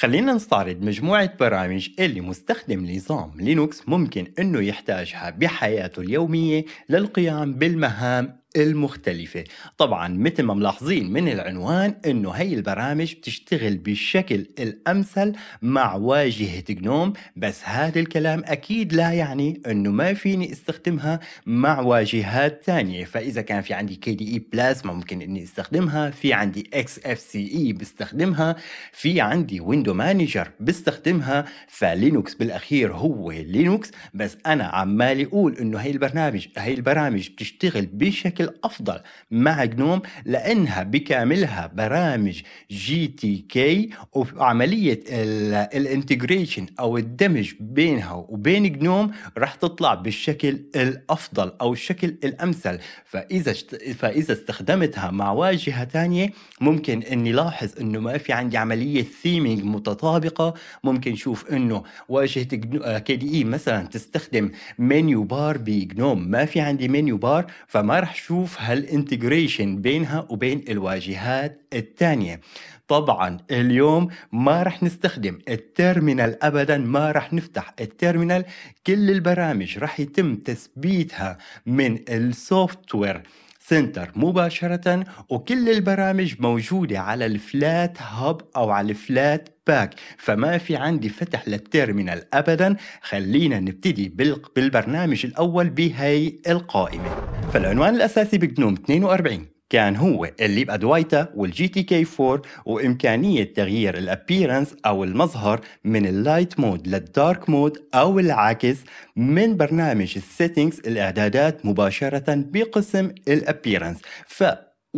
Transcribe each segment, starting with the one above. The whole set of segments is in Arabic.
خلينا نستعرض مجموعة برامج اللي مستخدم نظام لينوكس ممكن انه يحتاجها بحياته اليومية للقيام بالمهام المختلفة طبعا مثل ما ملاحظين من العنوان انه هي البرامج بتشتغل بالشكل الامثل مع واجهة جنوم بس هذا الكلام اكيد لا يعني انه ما فيني استخدمها مع واجهات ثانية فاذا كان في عندي كي دي اي بلاس ممكن اني استخدمها في عندي اكس اف سي اي بستخدمها في عندي ويندو مانجر بستخدمها فلينوكس بالاخير هو لينوكس بس انا عمالي اقول انه هي البرنامج هي البرامج بتشتغل بشكل الافضل مع جنوم لانها بكاملها برامج جي تي كي وعمليه الانتجريشن او الدمج بينها وبين جنوم راح تطلع بالشكل الافضل او الشكل الامثل فاذا فاذا استخدمتها مع واجهه ثانيه ممكن اني لاحظ انه ما في عندي عمليه ثيمينج متطابقه ممكن شوف انه واجهه آه، كي دي اي مثلا تستخدم منيو بار بجنوم ما في عندي منيو بار فما راح شوف هالانتجريشن بينها وبين الواجهات الثانيه طبعا اليوم ما رح نستخدم التيرمينال ابدا ما رح نفتح التيرمينال كل البرامج رح يتم تثبيتها من السوفت وير سنتر مباشرة وكل البرامج موجودة على الفلات هاب أو على الفلات باك فما في عندي فتح للتيرمينال أبدا خلينا نبتدي بالبرنامج الأول بهي القائمة فالعنوان الأساسي بجنوم 42 كان هو اللي بأدوايتا والجي تي كي 4 وإمكانية تغيير الأبيرنس أو المظهر من اللايت مود للدارك مود أو العكس من برنامج السيتنجز الإعدادات مباشرة بقسم الأبيرنس ف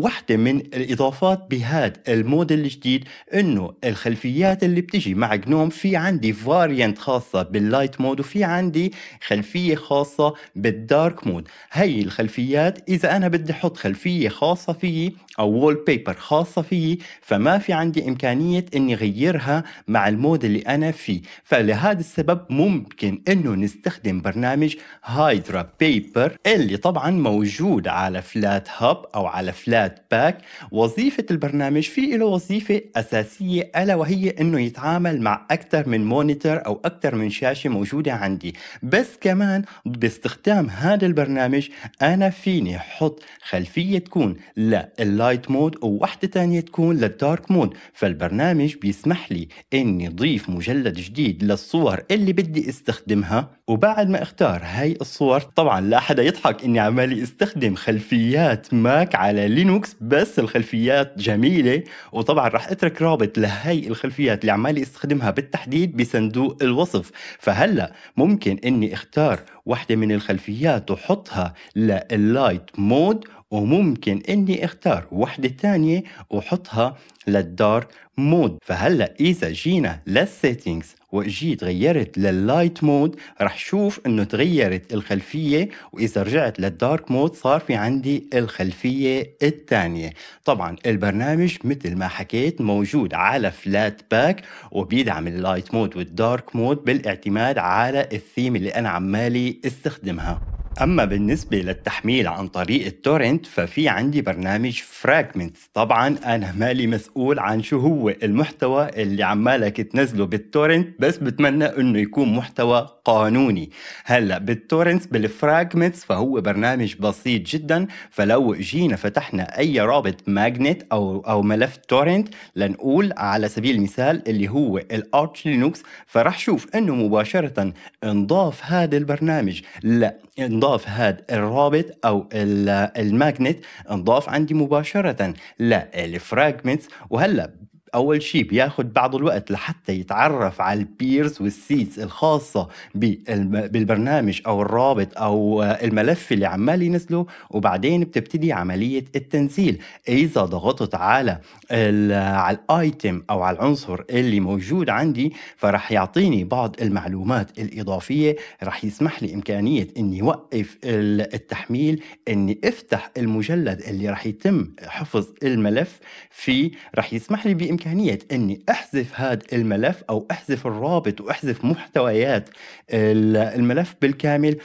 واحدة من الإضافات بهذا الموديل الجديد أنه الخلفيات اللي بتجي مع جنوم في عندي فاريانت خاصة باللايت مود وفي عندي خلفية خاصة بالدارك مود هاي الخلفيات إذا أنا بدي أحط خلفية خاصة فيي او وول بيبر خاصه فيي فما في عندي امكانيه اني اغيرها مع المود اللي انا فيه فلهذا السبب ممكن انه نستخدم برنامج هايدرا بيبر اللي طبعا موجود على فلات هاب او على فلات باك وظيفه البرنامج في له وظيفه اساسيه الا وهي انه يتعامل مع اكثر من مونيتور او اكثر من شاشه موجوده عندي بس كمان باستخدام هذا البرنامج انا فيني احط خلفيه تكون لا لللايت مود ووحده تانية تكون للدارك مود فالبرنامج بيسمح لي اني ضيف مجلد جديد للصور اللي بدي استخدمها وبعد ما اختار هاي الصور طبعا لا حدا يضحك اني عمالي استخدم خلفيات ماك على لينوكس بس الخلفيات جميلة وطبعا راح اترك رابط لهي الخلفيات اللي عمالي استخدمها بالتحديد بصندوق الوصف فهلا ممكن اني اختار وحدة من الخلفيات وحطها لللايت مود وممكن اني اختار وحدة تانية وحطها للدارك مود فهلا اذا جينا للسيتنجز واجيت غيرت لللايت مود رح شوف انه تغيرت الخلفيه واذا رجعت للدارك مود صار في عندي الخلفيه الثانيه طبعا البرنامج مثل ما حكيت موجود على فلات باك وبيدعم اللايت مود والدارك مود بالاعتماد على الثيم اللي انا عمالي استخدمها أما بالنسبة للتحميل عن طريق التورنت ففي عندي برنامج فراجمنت طبعا أنا مالي مسؤول عن شو هو المحتوى اللي عمالك تنزله بالتورنت بس بتمنى أنه يكون محتوى قانوني هلا بالتورنتس بالفراجمنتس فهو برنامج بسيط جدا فلو جينا فتحنا أي رابط ماجنت أو أو ملف تورنت لنقول على سبيل المثال اللي هو الأرتش لينوكس فرح شوف أنه مباشرة انضاف هذا البرنامج لا انضاف انضاف هذا الرابط او الماجنت انضاف عندي مباشره للفراجمنتس وهلا اول شيء بياخذ بعض الوقت لحتى يتعرف على البيرز والسيتس الخاصه بالبرنامج او الرابط او الملف اللي عمال ينزله وبعدين بتبتدي عمليه التنزيل اذا ضغطت على على الايتم او على العنصر اللي موجود عندي فراح يعطيني بعض المعلومات الاضافيه راح يسمح لي امكانيه اني اوقف التحميل اني افتح المجلد اللي راح يتم حفظ الملف فيه راح يسمح لي بإمكانية إمكانية أني أحذف هذا الملف أو أحذف الرابط وأحذف محتويات الملف بالكامل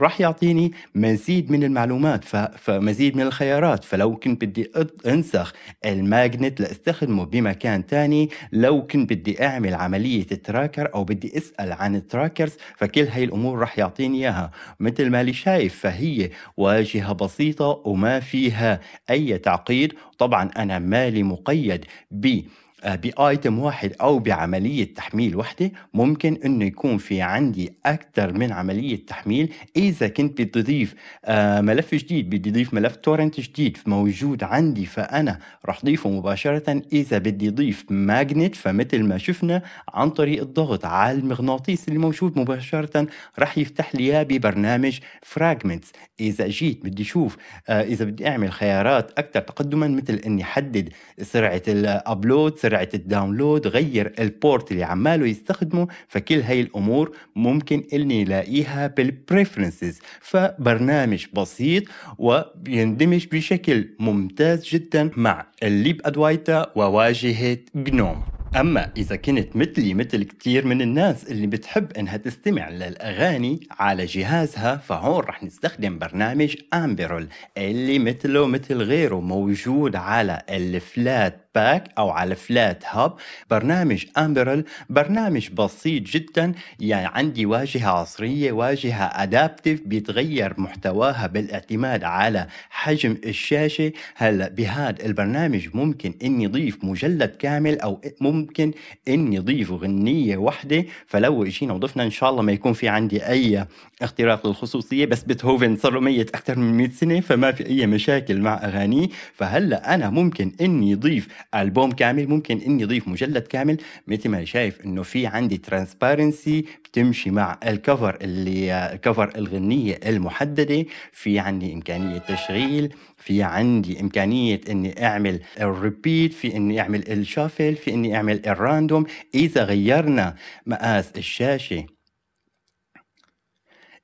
وراح يعطيني مزيد من المعلومات فمزيد من الخيارات فلو كنت بدي أنسخ الماجنت لاستخدمه بمكان تاني لو كنت بدي أعمل عملية التراكر أو بدي أسأل عن التراكرز فكل هاي الأمور راح يعطيني إياها مثل ما لي شايف فهي واجهة بسيطة وما فيها أي تعقيد طبعا أنا مالي مقيد ب آه، بايتم واحد او بعمليه تحميل وحده ممكن انه يكون في عندي اكثر من عمليه تحميل اذا كنت بدي اضيف آه، ملف جديد بدي اضيف ملف تورنت جديد موجود عندي فانا راح اضيفه مباشره اذا بدي اضيف ماجنت فمثل ما شفنا عن طريق الضغط على المغناطيس اللي موجود مباشره راح يفتح لي اياه ببرنامج فراجمنتس اذا جيت بدي اشوف آه، اذا بدي اعمل خيارات اكثر تقدما مثل اني حدد سرعه الابلود سرعه سرعه الداونلود غير البورت اللي عماله يستخدمه فكل هاي الامور ممكن اني الاقيها بالبريفرنسز فبرنامج بسيط ويندمج بشكل ممتاز جدا مع الليب ادوايتا وواجهه جنوم أما إذا كنت مثلي مثل كثير من الناس اللي بتحب إنها تستمع للأغاني على جهازها فهون رح نستخدم برنامج أمبرول اللي مثله مثل غيره موجود على الفلات باك او على فلات هاب برنامج امبرل برنامج بسيط جدا يعني عندي واجهه عصريه واجهه ادابتيف بيتغير محتواها بالاعتماد على حجم الشاشه هلا بهذا البرنامج ممكن اني ضيف مجلد كامل او ممكن اني ضيف غنيه واحده فلو اجينا وضفنا ان شاء الله ما يكون في عندي اي اختراق للخصوصيه بس بيتهوفن صار له ميت اكثر من 100 سنه فما في اي مشاكل مع اغانيه فهلا انا ممكن اني ضيف البوم كامل ممكن اني اضيف مجلد كامل مثل ما شايف انه في عندي ترانسبارنسي بتمشي مع الكفر اللي كفر الغنيه المحدده في عندي امكانيه تشغيل في عندي امكانيه اني اعمل الريبيت في اني اعمل الشافل في اني اعمل الراندوم اذا غيرنا مقاس الشاشه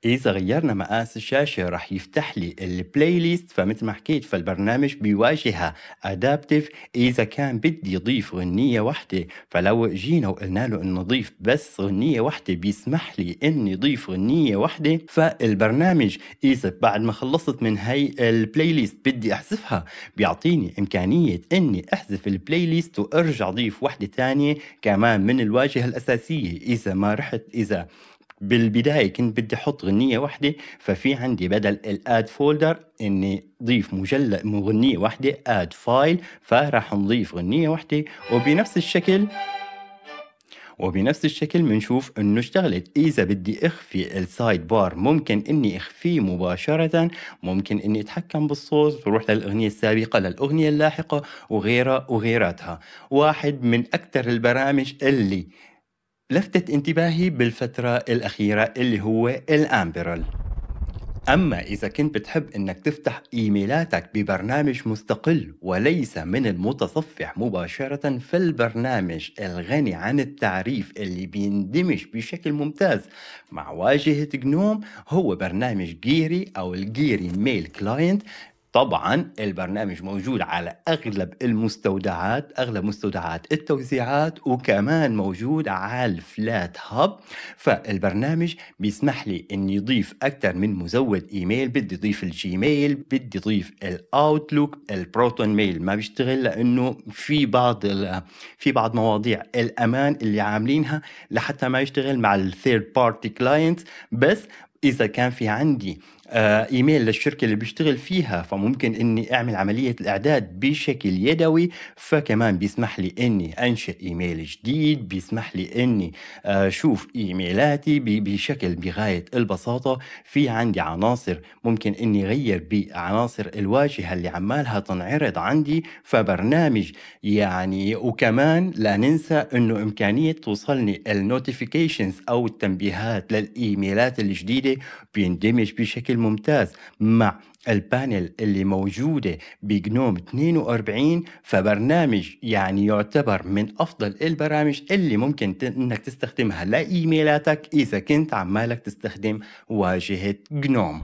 اذا غيرنا مقاس الشاشه راح يفتح لي البلاي ليست فمثل ما حكيت فالبرنامج بيواجهها ادابتيف اذا كان بدي ضيف غنيه واحده فلو جينا وقلنا له انه ضيف بس غنيه واحده بيسمح لي اني ضيف غنيه واحده فالبرنامج اذا بعد ما خلصت من هي البلاي ليست بدي احذفها بيعطيني امكانيه اني احذف البلاي ليست وارجع ضيف واحده ثانيه كمان من الواجهه الاساسيه اذا ما رحت اذا بالبداية كنت بدي أحط غنية واحدة ففي عندي بدل الاد فولدر إني ضيف مجلد مغنية واحدة اد فايل فراح نضيف غنية واحدة وبنفس الشكل وبنفس الشكل بنشوف انه اشتغلت اذا بدي اخفي السايد بار ممكن اني اخفيه مباشرة ممكن اني اتحكم بالصوت بروح للاغنية السابقة للاغنية اللاحقة وغيرها وغيراتها واحد من اكثر البرامج اللي لفتت انتباهي بالفترة الأخيرة اللي هو الأمبرل أما إذا كنت بتحب أنك تفتح إيميلاتك ببرنامج مستقل وليس من المتصفح مباشرة فالبرنامج الغني عن التعريف اللي بيندمج بشكل ممتاز مع واجهة جنوم هو برنامج جيري أو الجيري ميل كلاينت طبعا البرنامج موجود على اغلب المستودعات اغلب مستودعات التوزيعات وكمان موجود على الفلات هاب فالبرنامج بيسمح لي اني اضيف اكثر من مزود ايميل بدي اضيف الجيميل بدي اضيف الاوتلوك البروتون ميل ما بيشتغل لانه في بعض في بعض مواضيع الامان اللي عاملينها لحتى ما يشتغل مع الثيرد بارتي كلاينت بس اذا كان في عندي آه، ايميل للشركه اللي بشتغل فيها فممكن اني اعمل عمليه الاعداد بشكل يدوي فكمان بيسمح لي اني انشئ ايميل جديد بيسمح لي اني آه، اشوف ايميلاتي بشكل بغايه البساطه في عندي عناصر ممكن اني اغير بعناصر الواجهه اللي عمالها تنعرض عندي فبرنامج يعني وكمان لا ننسى انه امكانيه توصلني النوتيفيكيشنز او التنبيهات للايميلات الجديده بيندمج بشكل الممتاز مع البانل اللي موجودة بجنوم 42 فبرنامج يعني يعتبر من أفضل البرامج اللي ممكن إنك تستخدمها لإيميلاتك إذا كنت عمالك تستخدم واجهة جنوم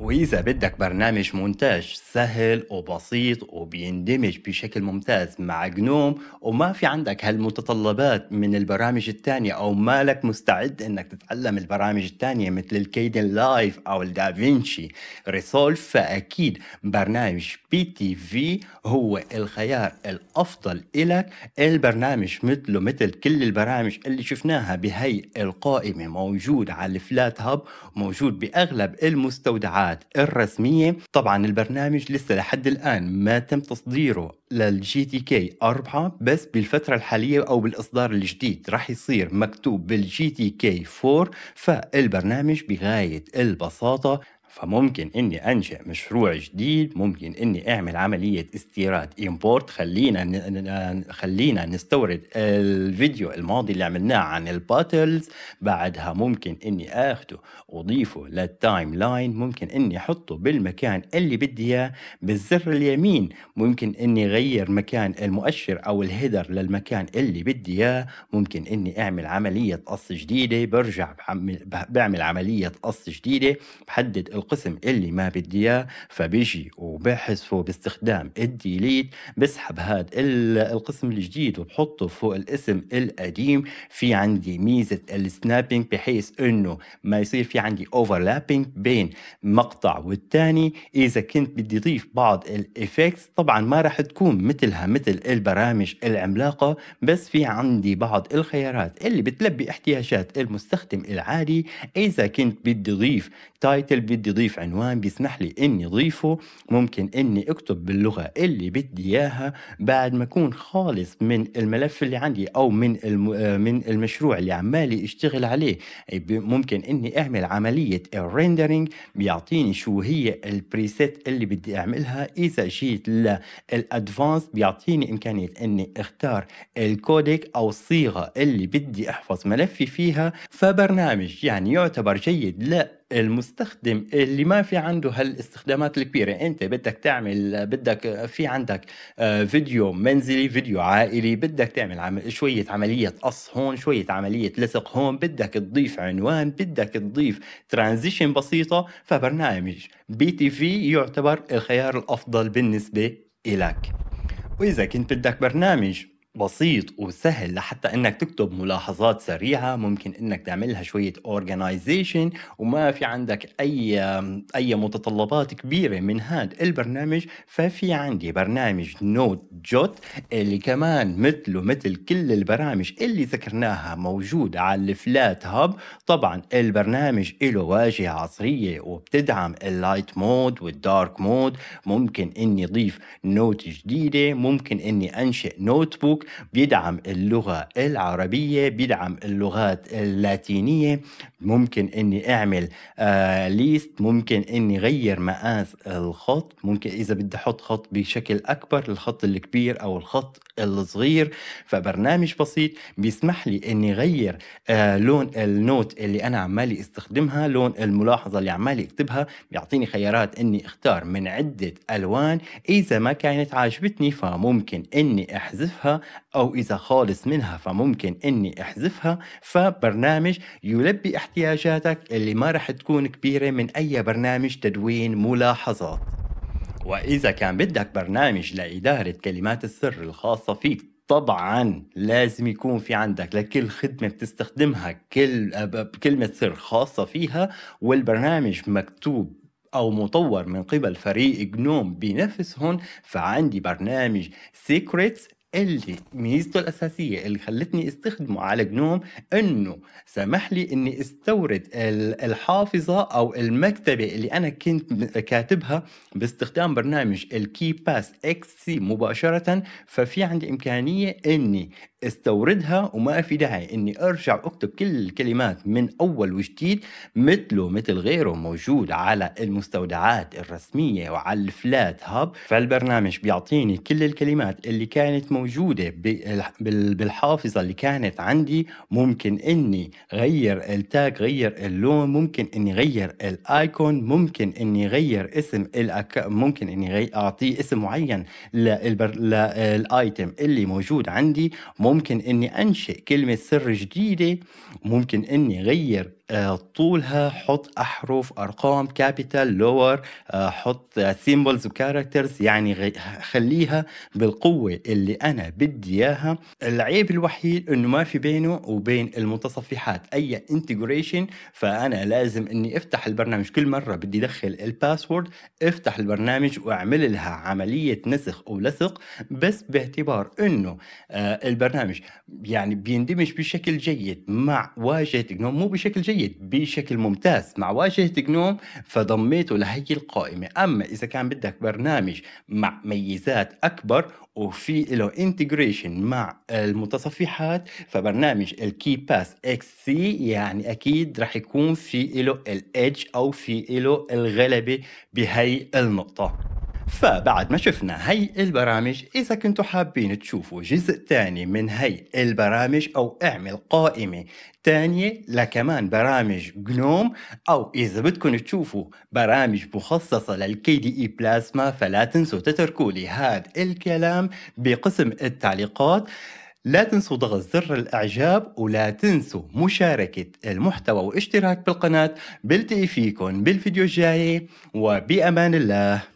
وإذا بدك برنامج مونتاج سهل وبسيط وبيندمج بشكل ممتاز مع جنوم وما في عندك هالمتطلبات من البرامج التانية أو مالك مستعد إنك تتعلم البرامج التانية مثل الكيدن لايف أو الدافينشي ريسولف فأكيد برنامج بي تي في هو الخيار الأفضل إلك البرنامج مثله مثل كل البرامج اللي شفناها بهي القائمة موجود على الفلات هاب موجود بأغلب المستودعات الجامعات الرسمية طبعا البرنامج لسه لحد الآن ما تم تصديره للجي تي كي 4 بس بالفترة الحالية أو بالإصدار الجديد رح يصير مكتوب بالجي تي كي 4 فالبرنامج بغاية البساطة فممكن اني انشا مشروع جديد ممكن اني اعمل عمليه استيراد امبورت خلينا خلينا نستورد الفيديو الماضي اللي عملناه عن الباتلز بعدها ممكن اني اخده واضيفه للتايم لاين ممكن اني احطه بالمكان اللي بدي اياه بالزر اليمين ممكن اني اغير مكان المؤشر او الهيدر للمكان اللي بدي اياه ممكن اني اعمل عمليه قص جديده برجع بعمل, بعمل عمليه قص جديده بحدد القسم اللي ما بدي اياه فبيجي وبحذفه باستخدام الديليت بسحب هذا القسم الجديد وبحطه فوق الاسم القديم في عندي ميزه السنابينج بحيث انه ما يصير في عندي اوفرلابينج بين مقطع والثاني اذا كنت بدي اضيف بعض الايفكتس طبعا ما راح تكون مثلها مثل البرامج العملاقه بس في عندي بعض الخيارات اللي بتلبي احتياجات المستخدم العادي اذا كنت بدي اضيف تايتل بدي يضيف عنوان بيسمح لي اني اضيفه ممكن اني اكتب باللغه اللي بدي اياها بعد ما اكون خالص من الملف اللي عندي او من الم... آه، من المشروع اللي عمالي اشتغل عليه ممكن اني اعمل عمليه الريندرينج بيعطيني شو هي البريسيت اللي بدي اعملها اذا جيت للادفانس بيعطيني امكانيه اني اختار الكوديك او الصيغه اللي بدي احفظ ملفي فيها فبرنامج يعني يعتبر جيد لا المستخدم اللي ما في عنده هالاستخدامات الكبيره انت بدك تعمل بدك في عندك آه، فيديو منزلي فيديو عائلي بدك تعمل عم شويه عمليه قص هون شويه عمليه لصق هون بدك تضيف عنوان بدك تضيف ترانزيشن بسيطه فبرنامج بي تي في يعتبر الخيار الافضل بالنسبه إلك وإذا كنت بدك برنامج بسيط وسهل لحتى انك تكتب ملاحظات سريعه ممكن انك تعملها شويه اورجنايزيشن وما في عندك اي اي متطلبات كبيره من هذا البرنامج ففي عندي برنامج نوت جوت اللي كمان مثله مثل كل البرامج اللي ذكرناها موجود على الفلات هاب طبعا البرنامج له واجهه عصريه وبتدعم اللايت مود والدارك مود ممكن اني اضيف نوت جديده ممكن اني انشئ نوت بوك بيدعم اللغة العربية بيدعم اللغات اللاتينية ممكن اني اعمل آه ليست ممكن اني غير مقاس الخط ممكن اذا بدي احط خط بشكل اكبر الخط الكبير او الخط الصغير فبرنامج بسيط بيسمح لي اني غير آه لون النوت اللي انا عمالي استخدمها لون الملاحظة اللي عمالي اكتبها بيعطيني خيارات اني اختار من عدة الوان اذا ما كانت عاجبتني فممكن اني احذفها أو إذا خالص منها فممكن إني أحذفها فبرنامج يلبي احتياجاتك اللي ما رح تكون كبيرة من أي برنامج تدوين ملاحظات وإذا كان بدك برنامج لإدارة كلمات السر الخاصة فيك طبعا لازم يكون في عندك لكل خدمة بتستخدمها كل كلمة سر خاصة فيها والبرنامج مكتوب أو مطور من قبل فريق جنوم بنفسهم فعندي برنامج سيكريتس اللي ميزته الأساسية اللي خلتني استخدمه على جنوم أنه سمح لي أني استورد الحافظة أو المكتبة اللي أنا كنت كاتبها باستخدام برنامج الكي باس اكس سي مباشرة ففي عندي إمكانية أني استوردها وما في داعي أني أرجع أكتب كل الكلمات من أول وجديد مثله مثل غيره موجود على المستودعات الرسمية وعلى الفلات هاب فالبرنامج بيعطيني كل الكلمات اللي كانت موجودة موجوده بالحافظه اللي كانت عندي ممكن اني غير التاج غير اللون ممكن اني غير الايكون ممكن اني غير اسم الأك... ممكن اني اعطيه اسم معين للبر... للايتم اللي موجود عندي ممكن اني انشئ كلمه سر جديده ممكن اني غير آه، طولها حط أحرف أرقام كابيتال آه، لور حط سيمبلز وكاركترز يعني خليها بالقوة اللي أنا بدي إياها العيب الوحيد إنه ما في بينه وبين المتصفحات أي انتجريشن فأنا لازم إني أفتح البرنامج كل مرة بدي أدخل الباسورد أفتح البرنامج وأعمل لها عملية نسخ ولصق بس باعتبار إنه آه، البرنامج يعني بيندمج بشكل جيد مع واجهة مو بشكل جيد جيد بشكل ممتاز مع واجهة جنوم فضميته لهي القائمة أما إذا كان بدك برنامج مع ميزات أكبر وفي له انتجريشن مع المتصفحات فبرنامج الكي باس اكس سي يعني اكيد رح يكون في له الادج او في له الغلبه بهي النقطه فبعد ما شفنا هي البرامج إذا كنتوا حابين تشوفوا جزء تاني من هي البرامج أو اعمل قائمة تانية لكمان برامج جنوم أو إذا بدكم تشوفوا برامج مخصصة للكي دي إي بلازما فلا تنسوا تتركوا لي هذا الكلام بقسم التعليقات لا تنسوا ضغط زر الإعجاب ولا تنسوا مشاركة المحتوى واشتراك بالقناة بلتقي فيكم بالفيديو الجاي وبأمان الله